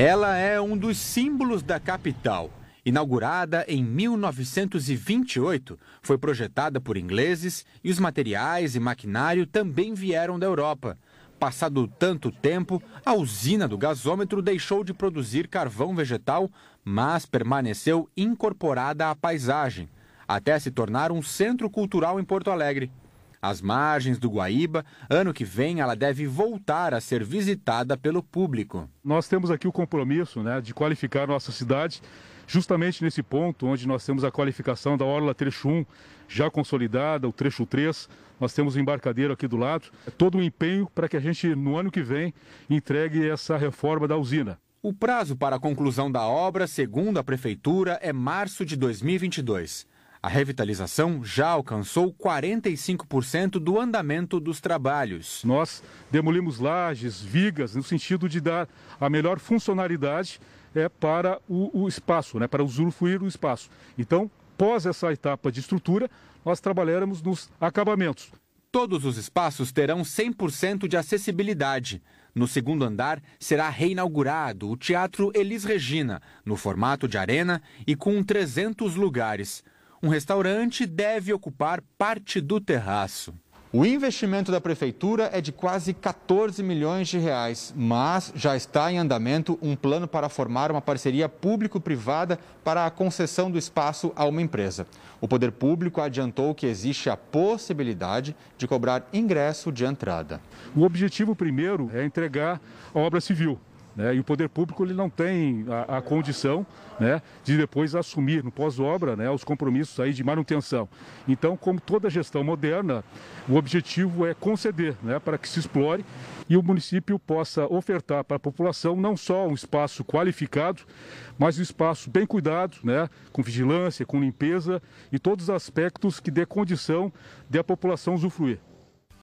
Ela é um dos símbolos da capital. Inaugurada em 1928, foi projetada por ingleses e os materiais e maquinário também vieram da Europa. Passado tanto tempo, a usina do gasômetro deixou de produzir carvão vegetal, mas permaneceu incorporada à paisagem, até se tornar um centro cultural em Porto Alegre às margens do Guaíba. Ano que vem ela deve voltar a ser visitada pelo público. Nós temos aqui o compromisso né, de qualificar nossa cidade justamente nesse ponto onde nós temos a qualificação da Orla Trecho 1 já consolidada, o Trecho 3, nós temos o embarcadero aqui do lado. É todo o um empenho para que a gente, no ano que vem, entregue essa reforma da usina. O prazo para a conclusão da obra, segundo a Prefeitura, é março de 2022. A revitalização já alcançou 45% do andamento dos trabalhos. Nós demolimos lajes, vigas, no sentido de dar a melhor funcionalidade é, para o, o espaço, né, para usufruir o espaço. Então, após essa etapa de estrutura, nós trabalharemos nos acabamentos. Todos os espaços terão 100% de acessibilidade. No segundo andar será reinaugurado o Teatro Elis Regina, no formato de arena e com 300 lugares um restaurante deve ocupar parte do terraço. O investimento da prefeitura é de quase 14 milhões de reais, mas já está em andamento um plano para formar uma parceria público-privada para a concessão do espaço a uma empresa. O poder público adiantou que existe a possibilidade de cobrar ingresso de entrada. O objetivo primeiro é entregar a obra civil, né? E o poder público ele não tem a, a condição né, de depois assumir no pós-obra né, os compromissos aí de manutenção. Então, como toda gestão moderna, o objetivo é conceder né, para que se explore e o município possa ofertar para a população não só um espaço qualificado, mas um espaço bem cuidado, né, com vigilância, com limpeza e todos os aspectos que dê condição de a população usufruir.